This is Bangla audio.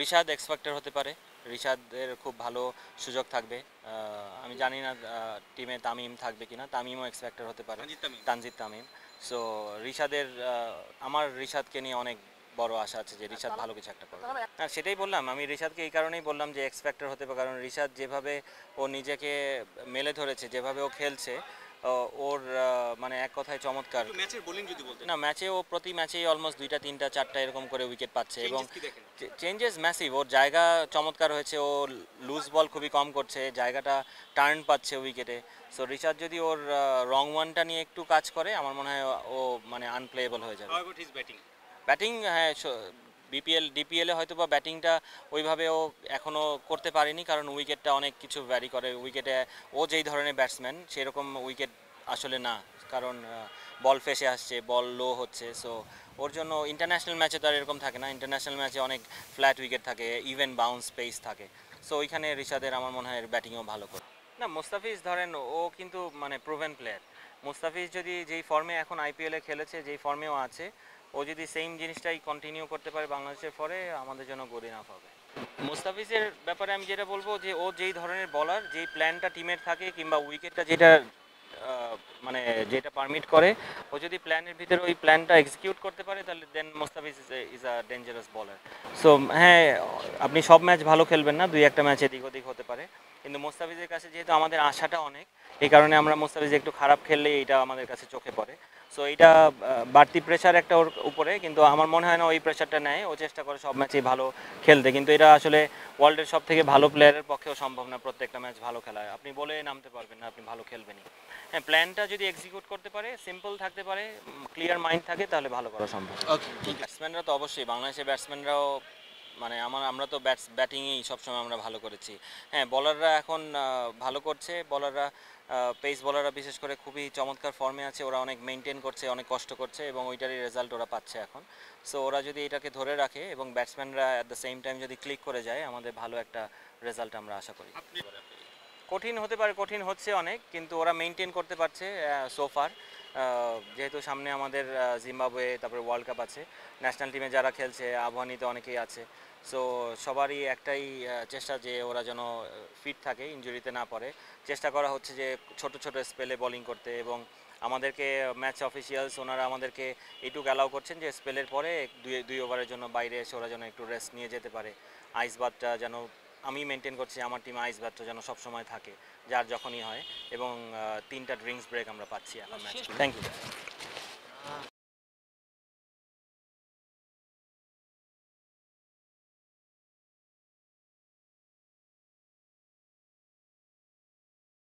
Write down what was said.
রিশাদ এক্সপেক্টেড হতে পারে রিশাদের খুব ভালো সুযোগ থাকবে আমি জানি না টিমে তামিম থাকবে কিনা তামিমও এক্সপেক্টেড হতে পারে তানজিৎ তামিম সো রিশাদের আমার রিশাদকে নিয়ে অনেক বড় আশা আছে যে রিশাদ আচ্ছা, ভালো কিছু একটা করবে হ্যাঁ সেটাই বললাম আমি রিশাদকে এই কারণেই বললাম যে এক্সপেক্টর হতে পারে কারণ রিশাদ যেভাবে ও নিজেকে মেলে ধরেছে যেভাবে ও খেলছে ওর কথায় চমৎকার না ম্যাচে ও প্রতি ম্যাচেই অলমোস্ট দুইটা তিনটা চারটা এরকম করে উইকেট পাচ্ছে এবং চেঞ্জেস ম্যাসিভ ওর জায়গা চমৎকার হয়েছে ও লুজ বল খুবই কম করছে জায়গাটা টার্ন পাচ্ছে উইকেটে সো রিচার্জ যদি ওর রং ওয়ানটা নিয়ে একটু কাজ করে আমার মনে হয় ও মানে আনপ্লেয়েবল হয়ে যাবে ব্যাটিং হ্যাঁ বিপিএল ডিপিএলে হয়তো বা ব্যাটিংটা ওইভাবেও এখনও করতে পারেনি কারণ উইকেটটা অনেক কিছু ব্যারি করে উইকেটে ও যেই ধরনের ব্যাটসম্যান সেরকম উইকেট আসলে না কারণ বল ফেসে আসছে বল লো হচ্ছে সো ওর জন্য ইন্টারন্যাশনাল ম্যাচে তো আর এরকম থাকে না ইন্টারন্যাশনাল ম্যাচে অনেক ফ্ল্যাট উইকেট থাকে ইভেন বাউন্স পেস থাকে সো ওইখানে রিশাদের আমার মনে হয় ব্যাটিংও ভালো করে না মোস্তাফিজ ধরেন ও কিন্তু মানে প্রুভেন প্লেয়ার মোস্তাফিজ যদি যেই ফর্মে এখন আইপিএলে খেলেছে যেই ফর্মেও আছে ও যদি সেম জিনিসটাই কন্টিনিউ করতে পারে বাংলাদেশের পরে আমাদের জন্য গুড ইনাফ হবে মুস্তাফিজের ব্যাপারে আমি যেটা বলবো যে ও যেই ধরনের বলার যেই প্ল্যানটা টিমের থাকে কিংবা উইকেটটা যেটা মানে যেটা পারমিট করে ও যদি প্ল্যানের ভিতরে ওই প্ল্যানটা এক্সিকিউট করতে পারে তাহলে then Mustafiz is a dangerous bowler so হ্যাঁ আপনি সব ম্যাচ ভালো খেলবেন না দুই একটা ম্যাচ এদিক ওদিক হতে পারে কিন্তু মোস্তাফিজের কাছে যেহেতু আমাদের আশাটা অনেক এই কারণে আমরা মোস্তাফিজ একটু খারাপ খেললে এটা আমাদের কাছে চোখে পড়ে সো এটা বাড়তি প্রেশার একটা ওর উপরে কিন্তু আমার মনে হয় না ওই প্রেশারটা নেয় ও চেষ্টা করে সব ম্যাচেই ভালো খেলতে কিন্তু এটা আসলে ওয়ার্ল্ডের সব থেকে ভালো প্লেয়ারের পক্ষেও সম্ভব না প্রত্যেকটা ম্যাচ ভালো খেলা আপনি বলে নামতে পারবেন না আপনি ভালো খেলবেনই হ্যাঁ প্ল্যানটা যদি এক্সিকিউট করতে পারে সিম্পল থাকতে পারে ক্লিয়ার মাইন্ড থাকে তাহলে ভালো করা সম্ভব ব্যাটসম্যানরা তো অবশ্যই বাংলাদেশের ব্যাটসম্যানরাও মানে আমার আমরা তো ব্যাটস ব্যাটিংয়েই সবসময় আমরা ভালো করেছি হ্যাঁ বলাররা এখন ভালো করছে বলাররা পেস বলাররা বিশেষ করে খুবই চমৎকার ফর্মে আছে ওরা অনেক মেনটেন করছে অনেক কষ্ট করছে এবং ওইটারই রেজাল্ট ওরা পাচ্ছে এখন সো ওরা যদি এটাকে ধরে রাখে এবং ব্যাটসম্যানরা অ্যাট দ্য সেম টাইম যদি ক্লিক করে যায় আমাদের ভালো একটা রেজাল্ট আমরা আশা করি কঠিন হতে পারে কঠিন হচ্ছে অনেক কিন্তু ওরা মেনটেন করতে পারছে সোফার যেহেতু সামনে আমাদের জিম্বাবুয়ে তারপরে ওয়ার্ল্ড কাপ আছে ন্যাশনাল টিমে যারা খেলছে আবহানিতে অনেকেই আছে সো সবারই একটাই চেষ্টা যে ওরা যেন ফিট থাকে ইঞ্জুরিতে না পড়ে চেষ্টা করা হচ্ছে যে ছোট ছোট স্পেলে বোলিং করতে এবং আমাদেরকে ম্যাচ অফিসিয়ালস ওনারা আমাদেরকে এইটুকু অ্যালাউ করছেন যে স্পেলের পরে দুই দুই ওভারের জন্য বাইরে এসে ওরা যেন একটু রেস্ট নিয়ে যেতে পারে আইস বাতটা যেন আমি মেনটেন করছি আমার টিম আইস ব্যাটটা যেন সবসময় থাকে যার যখনই হয় এবং তিনটা ড্রিঙ্কস ব্রেক আমরা পাচ্ছি এখন থ্যাংক ইউ